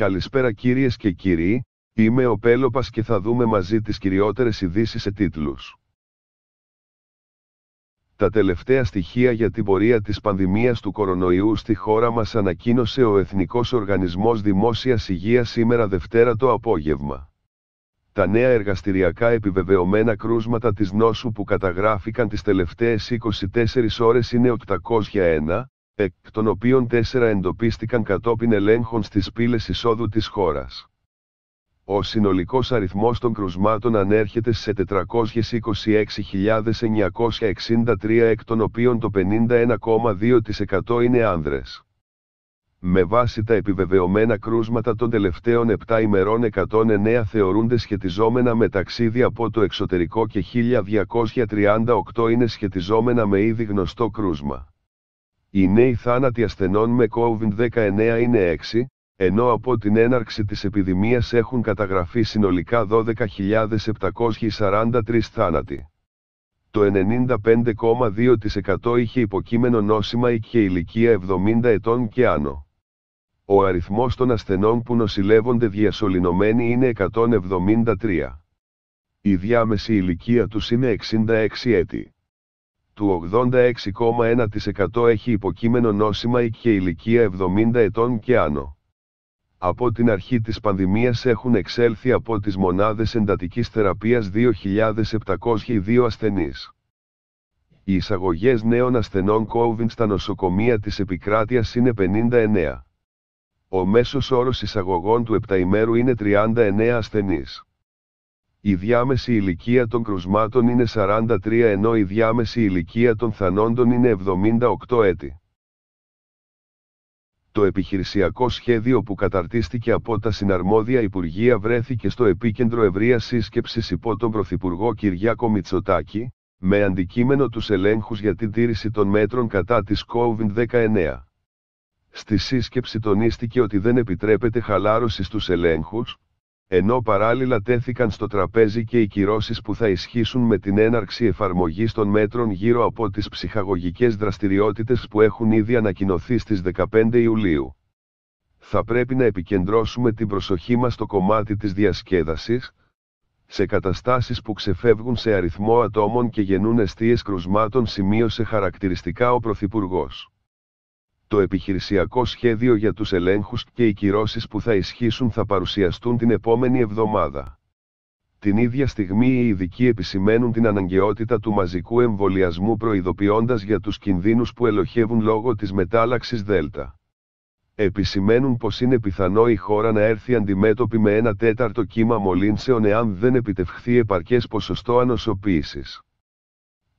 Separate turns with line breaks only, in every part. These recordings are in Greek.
Καλησπέρα κυρίες και κύριοι, είμαι ο Πέλοπας και θα δούμε μαζί τις κυριότερες ειδήσεις σε τίτλους. Τα τελευταία στοιχεία για την πορεία της πανδημίας του κορονοϊού στη χώρα μας ανακοίνωσε ο Εθνικός Οργανισμός Δημόσιας Υγείας σήμερα Δευτέρα το απόγευμα. Τα νέα εργαστηριακά επιβεβαιωμένα κρούσματα της νόσου που καταγράφηκαν τις τελευταίες 24 ώρες είναι 801, εκ των οποίων τέσσερα εντοπίστηκαν κατόπιν ελέγχων στις πύλες εισόδου της χώρας. Ο συνολικός αριθμός των κρουσμάτων ανέρχεται σε 426.963 εκ των οποίων το 51,2% είναι άνδρες. Με βάση τα επιβεβαιωμένα κρούσματα των τελευταίων 7 ημερών 109 θεωρούνται σχετιζόμενα με ταξίδι από το εξωτερικό και 1238 είναι σχετιζόμενα με ήδη γνωστό κρούσμα. Οι νέοι θάνατοι ασθενών με COVID-19 είναι 6, ενώ από την έναρξη της επιδημίας έχουν καταγραφεί συνολικά 12.743 θάνατοι. Το 95,2% είχε υποκείμενο νόσημα ή και ηλικία 70 ετών και άνω. Ο αριθμός των ασθενών που νοσηλεύονται διασωληνωμένοι είναι 173. Η διάμεση ηλικία τους είναι 66 έτη του 86,1% έχει υποκείμενο νόσημα ή και ηλικία 70 ετών και άνω. Από την αρχή της πανδημίας έχουν εξέλθει από τις μονάδες εντατικής θεραπείας 2.702 ασθενείς. Οι εισαγωγές νέων ασθενών COVID στα νοσοκομεία της επικράτειας είναι 59. Ο μέσος όρος εισαγωγών του ημέρου είναι 39 ασθενείς. Η διάμεση ηλικία των κρουσμάτων είναι 43 ενώ η διάμεση ηλικία των θανόντων είναι 78 έτη. Το επιχειρησιακό σχέδιο που καταρτίστηκε από τα συναρμόδια Υπουργεία βρέθηκε στο επίκεντρο ευρείας σύσκεψης υπό τον Πρωθυπουργό Κυριάκο Μητσοτάκη, με αντικείμενο τους ελέγχους για την τήρηση των μέτρων κατά της COVID-19. Στη σύσκεψη τονίστηκε ότι δεν επιτρέπεται χαλάρωση στους ελέγχους, ενώ παράλληλα τέθηκαν στο τραπέζι και οι κυρώσεις που θα ισχύσουν με την έναρξη εφαρμογής των μέτρων γύρω από τις ψυχαγωγικές δραστηριότητες που έχουν ήδη ανακοινωθεί στις 15 Ιουλίου. Θα πρέπει να επικεντρώσουμε την προσοχή μας στο κομμάτι της διασκέδασης, σε καταστάσεις που ξεφεύγουν σε αριθμό ατόμων και γεννούν αιστείες κρουσμάτων σημείωσε χαρακτηριστικά ο Πρωθυπουργός το επιχειρησιακό σχέδιο για τους ελέγχους και οι κυρώσεις που θα ισχύσουν θα παρουσιαστούν την επόμενη εβδομάδα. Την ίδια στιγμή οι ειδικοί επισημαίνουν την αναγκαιότητα του μαζικού εμβολιασμού προειδοποιώντας για τους κινδύνους που ελοχεύουν λόγω της μετάλλαξης Δέλτα. Επισημαίνουν πως είναι πιθανό η χώρα να έρθει αντιμέτωπη με ένα τέταρτο κύμα μολύνσεων εάν δεν επιτευχθεί επαρκές ποσοστό ανοσοποίησης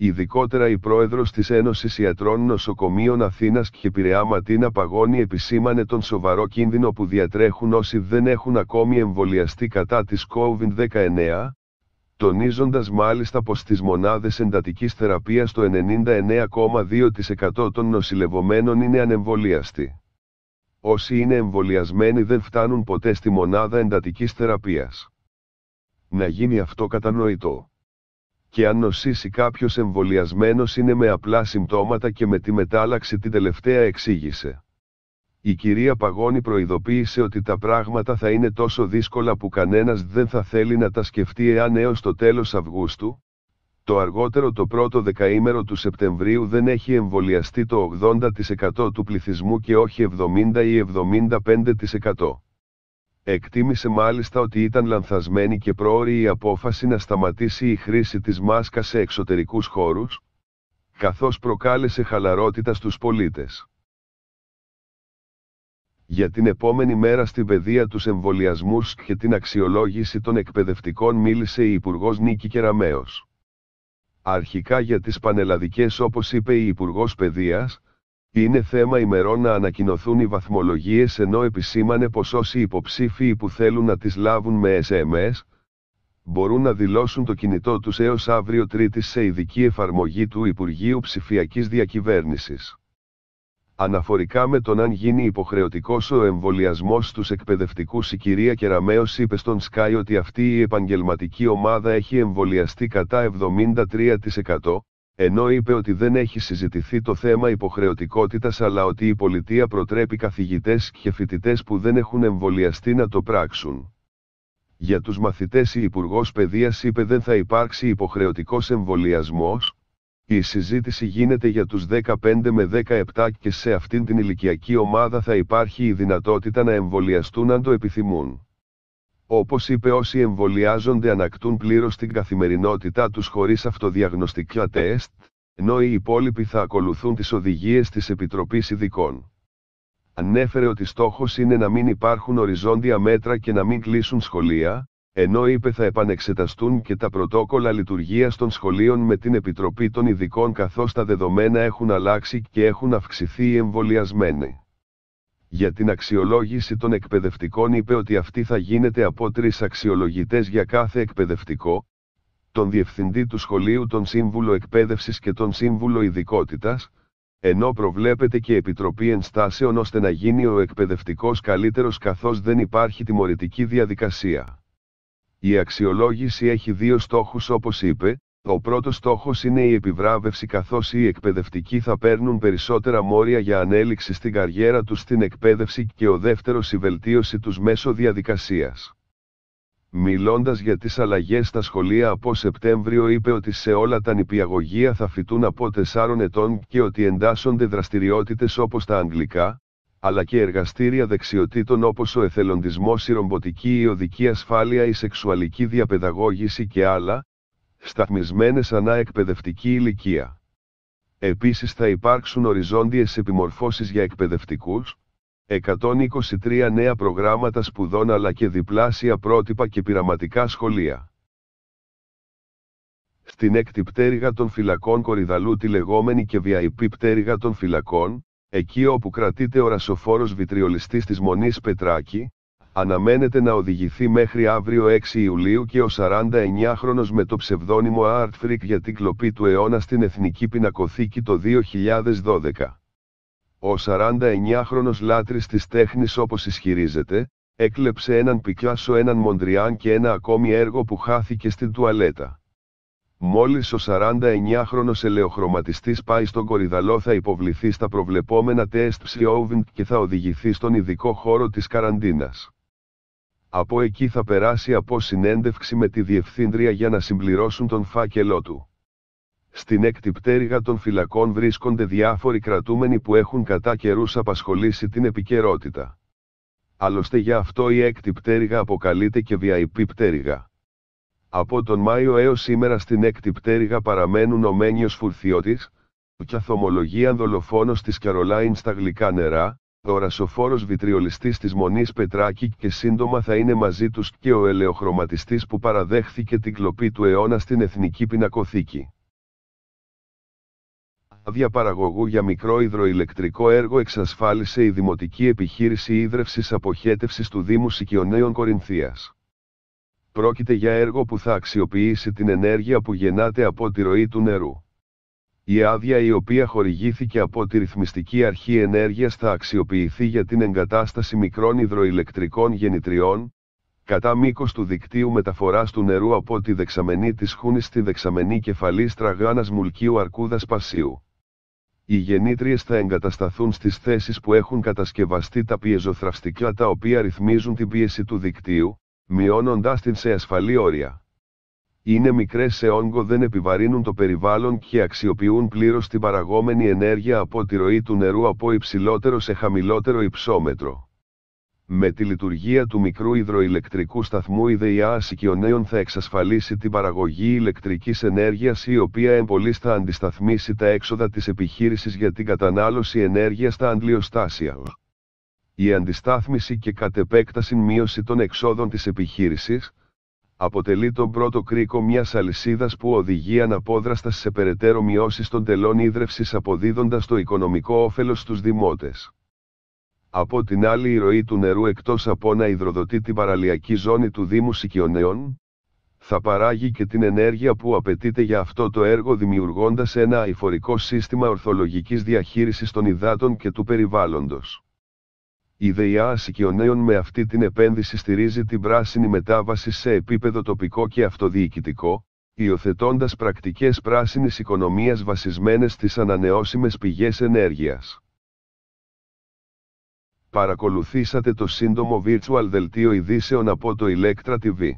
ειδικότερα η πρόεδρος της Ένωσης Ιατρών Νοσοκομείων Αθήνας και Πειραιά Ματίνα Παγώνη επισήμανε τον σοβαρό κίνδυνο που διατρέχουν όσοι δεν έχουν ακόμη εμβολιαστεί κατά της COVID-19, τονίζοντας μάλιστα πως στις μονάδες εντατικής θεραπείας το 99,2% των νοσηλευμένων είναι ανεμβολιαστοί. Όσοι είναι εμβολιασμένοι δεν φτάνουν ποτέ στη μονάδα εντατικής θεραπείας. Να γίνει αυτό κατανοητό και αν νοσήσει κάποιος εμβολιασμένος είναι με απλά συμπτώματα και με τη μετάλλαξη την τελευταία εξήγησε. Η κυρία Παγώνη προειδοποίησε ότι τα πράγματα θα είναι τόσο δύσκολα που κανένας δεν θα θέλει να τα σκεφτεί εάν έως το τέλος Αυγούστου, το αργότερο το πρώτο δεκαήμερο του Σεπτεμβρίου δεν έχει εμβολιαστεί το 80% του πληθυσμού και όχι 70 ή 75%. Εκτίμησε μάλιστα ότι ήταν λανθασμένη και πρόωρη η απόφαση να σταματήσει η χρήση της μάσκας σε εξωτερικούς χώρους, καθώς προκάλεσε χαλαρότητα στους πολίτες. Για την επόμενη μέρα στην παιδεία τους εμβολιασμούς και την αξιολόγηση των εκπαιδευτικών μίλησε η Υπουργός Νίκη Κεραμέως. Αρχικά για τις πανελλαδικές όπως είπε η Υπουργός Παιδείας, είναι θέμα ημερών να ανακοινωθούν οι βαθμολογίες ενώ επισήμανε πως όσοι υποψήφοι που θέλουν να τις λάβουν με SMS, μπορούν να δηλώσουν το κινητό τους έως αύριο Τρίτη σε ειδική εφαρμογή του Υπουργείου ψηφιακής Διακυβέρνησης. Αναφορικά με τον αν γίνει υποχρεωτικός ο εμβολιασμός στους εκπαιδευτικούς, η κυρία Κεραμέο είπε στον Sky ότι αυτή η επαγγελματική ομάδα έχει εμβολιαστεί κατά 73%, ενώ είπε ότι δεν έχει συζητηθεί το θέμα υποχρεωτικότητας αλλά ότι η πολιτεία προτρέπει καθηγητές και φοιτητές που δεν έχουν εμβολιαστεί να το πράξουν. Για τους μαθητές η Υπουργός Παιδείας είπε δεν θα υπάρξει υποχρεωτικός εμβολιασμός η συζήτηση γίνεται για τους 15 με 17 και σε αυτήν την ηλικιακή ομάδα θα υπάρχει η δυνατότητα να εμβολιαστούν αν το επιθυμούν. Όπως είπε όσοι εμβολιάζονται ανακτούν πλήρως την καθημερινότητά τους χωρίς αυτοδιαγνωστικά τεστ, ενώ οι υπόλοιποι θα ακολουθούν τις οδηγίες της Επιτροπής Ειδικών. Ανέφερε ότι στόχος είναι να μην υπάρχουν οριζόντια μέτρα και να μην κλείσουν σχολεία, ενώ είπε θα επανεξεταστούν και τα πρωτόκολλα λειτουργίας των σχολείων με την Επιτροπή των Ειδικών καθώς τα δεδομένα έχουν αλλάξει και έχουν αυξηθεί οι εμβολιασμένοι για την αξιολόγηση των εκπαιδευτικών είπε ότι αυτή θα γίνεται από τρεις αξιολογητές για κάθε εκπαιδευτικό, τον Διευθυντή του Σχολείου, τον Σύμβουλο Εκπαίδευσης και τον Σύμβουλο Ειδικότητας, ενώ προβλέπεται και Επιτροπή Ενστάσεων ώστε να γίνει ο εκπαιδευτικός καλύτερος καθώς δεν υπάρχει τιμωρητική διαδικασία. Η αξιολόγηση έχει δύο στόχους όπως είπε, ο πρώτος στόχος είναι η επιβράβευση καθώς οι εκπαιδευτικοί θα παίρνουν περισσότερα μόρια για ανέλυξη στην καριέρα τους στην εκπαίδευση και ο δεύτερος η βελτίωση τους μέσω διαδικασίας. Μιλώντας για τις αλλαγές στα σχολεία από Σεπτέμβριο είπε ότι σε όλα τα νηπιαγωγεία θα φοιτούν από 4 ετών και ότι εντάσσονται δραστηριότητες όπως τα αγγλικά, αλλά και εργαστήρια δεξιοτήτων όπως ο εθελοντισμός, η ρομποτική, η οδική ασφάλεια, η σεξουαλική διαπαιδαγώγηση και άλλα, σταθμισμένες ανά εκπαιδευτική ηλικία. Επίσης θα υπάρξουν οριζόντιες επιμορφώσεις για εκπαιδευτικούς, 123 νέα προγράμματα σπουδών αλλά και διπλάσια πρότυπα και πειραματικά σχολεία. Στην έκτη πτέρυγα των φυλακών Κορυδαλού τη λεγόμενη και VIP πτέρυγα των φυλακών, εκεί όπου κρατείται ο ρασοφόρος βιτριολιστής της Μονής Πετράκη, αναμένεται να οδηγηθεί μέχρι αύριο 6 Ιουλίου και ο 49χρονος με το ψευδόνυμο Art Freak για την κλοπή του αιώνα στην Εθνική Πινακοθήκη το 2012. Ο 49χρονος λάτρης της τέχνης όπως ισχυρίζεται, έκλεψε έναν πικλάσο, έναν Μοντριάν και ένα ακόμη έργο που χάθηκε στην τουαλέτα. Μόλις ο 49χρονος ελαιοχρωματιστής πάει στον Κορυδαλό θα υποβληθεί στα προβλεπόμενα τεστ ψιόβιντ και θα οδηγηθεί στον ειδικό χώρο της καραντίνας από εκεί θα περάσει από συνέντευξη με τη Διευθύντρια για να συμπληρώσουν τον φάκελό του. Στην έκτη πτέρυγα των φυλακών βρίσκονται διάφοροι κρατούμενοι που έχουν κατά καιρούς απασχολήσει την επικαιρότητα. Άλλωστε για αυτό η έκτη πτέρυγα αποκαλείται και VIP πτέρυγα. Από τον Μάιο έως σήμερα στην έκτη πτέρυγα παραμένουν ο Μένιος Φουρθιώτης, ο καθομολογίαν δολοφόνος της Καρολάιν στα γλυκά νερά, δορασοφόρος βιτριολιστής της Μονής Πετράκη και σύντομα θα είναι μαζί τους και ο ελαιοχρωματιστής που παραδέχθηκε την κλοπή του αιώνα στην Εθνική Πινακοθήκη. Άδεια παραγωγού για μικρό υδροηλεκτρικό έργο εξασφάλισε η Δημοτική Επιχείρηση Ίδρευσης Αποχέτευσης του Δήμου Σικιονέων Κορινθίας. Πρόκειται για έργο που θα αξιοποιήσει την ενέργεια που γεννάται από τη ροή του νερού. Η άδεια η οποία χορηγήθηκε από τη Ρυθμιστική Αρχή Ενέργειας θα αξιοποιηθεί για την εγκατάσταση μικρών υδροηλεκτρικών γεννητριών, κατά μήκος του δικτύου μεταφοράς του νερού από τη δεξαμενή της Χούνης στη δεξαμενή κεφαλή τραγάνα Μουλκίου Αρκούδας Πασίου. Οι γεννήτριες θα εγκατασταθούν στις θέσεις που έχουν κατασκευαστεί τα πιεζοθραυστικά τα οποία ρυθμίζουν την πίεση του δικτύου, μειώνοντάς την σε ασφαλή όρια είναι μικρές σε όγκο δεν επιβαρύνουν το περιβάλλον και αξιοποιούν πλήρως την παραγόμενη ενέργεια από τη ροή του νερού από υψηλότερο σε χαμηλότερο υψόμετρο. Με τη λειτουργία του μικρού υδροηλεκτρικού σταθμού η ΔΕΙΑ Ασικιονέων θα εξασφαλίσει την παραγωγή ηλεκτρικής ενέργειας η οποία εμπολίστα θα αντισταθμίσει τα έξοδα της επιχείρησης για την κατανάλωση ενέργειας στα αντλιοστάσια. Η αντιστάθμιση και κατ' επέκταση μείωση των εξόδων της επιχείρησης, αποτελεί τον πρώτο κρίκο μιας αλυσίδας που οδηγεί αναπόδραστας σε περαιτέρω μειώσεις των τελών ίδρυυση αποδίδοντας το οικονομικό όφελος στους δημότες. Από την άλλη, η ροή του νερού εκτός από να υδροδοτεί την παραλιακή ζώνη του Δήμου Σικιονέων, θα παράγει και την ενέργεια που απαιτείται για αυτό το έργο δημιουργώντας ένα αηφορικό σύστημα ορθολογικής διαχείρισης των υδάτων και του περιβάλλοντος. Η ΔΕΙΑ Ασικιονέων με αυτή την επένδυση στηρίζει την πράσινη μετάβαση σε επίπεδο τοπικό και αυτοδιοικητικό, υιοθετώντας πρακτικές πράσινης οικονομίας βασισμένες στις ανανεώσιμες πηγές ενέργειας. Παρακολουθήσατε το σύντομο virtual δελτίο ειδήσεων από το Electra TV.